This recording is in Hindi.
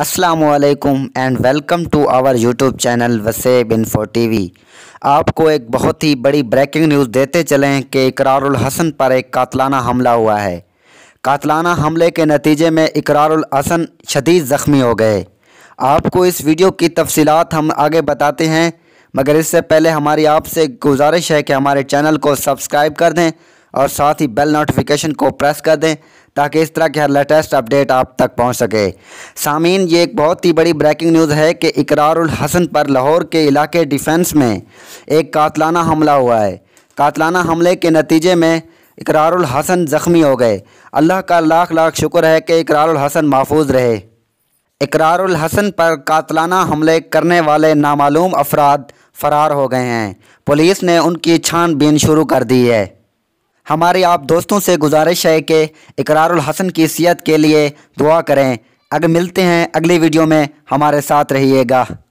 असलकम and welcome to our YouTube channel Wasib info T V आपको एक बहुत ही बड़ी ब्रेकिंग न्यूज़ देते चलें कि इकरारुल हसन पर एक कातलाना हमला हुआ है कातलाना हमले के नतीजे में इकरारुल हसन शदीद ज़ख्मी हो गए आपको इस वीडियो की तफसीत हम आगे बताते हैं मगर इससे पहले हमारी आपसे गुजारिश है कि हमारे चैनल को सब्सक्राइब कर दें और साथ ही बेल नोटिफिकेशन को प्रेस कर दें ताकि इस तरह के हर लेटेस्ट अपडेट आप तक पहुंच सके सामीन ये एक बहुत ही बड़ी ब्रेकिंग न्यूज़ है कि इकरारुल हसन पर लाहौर के इलाके डिफेंस में एक कातलाना हमला हुआ है कातलाना हमले के नतीजे में इकरारुल हसन ज़ख्मी हो गए अल्लाह का लाख लाख शुक्र है कि इकरारुल हसन महफूज रहे इकरारुल हसन पर कातलाना हमले करने वाले नामालूम अफराद फ़रार हो गए हैं पुलिस ने उनकी छानबीन शुरू कर दी है हमारे आप दोस्तों से गुजारिश है कि इकरारुल हसन की सियत के लिए दुआ करें अगर मिलते हैं अगली वीडियो में हमारे साथ रहिएगा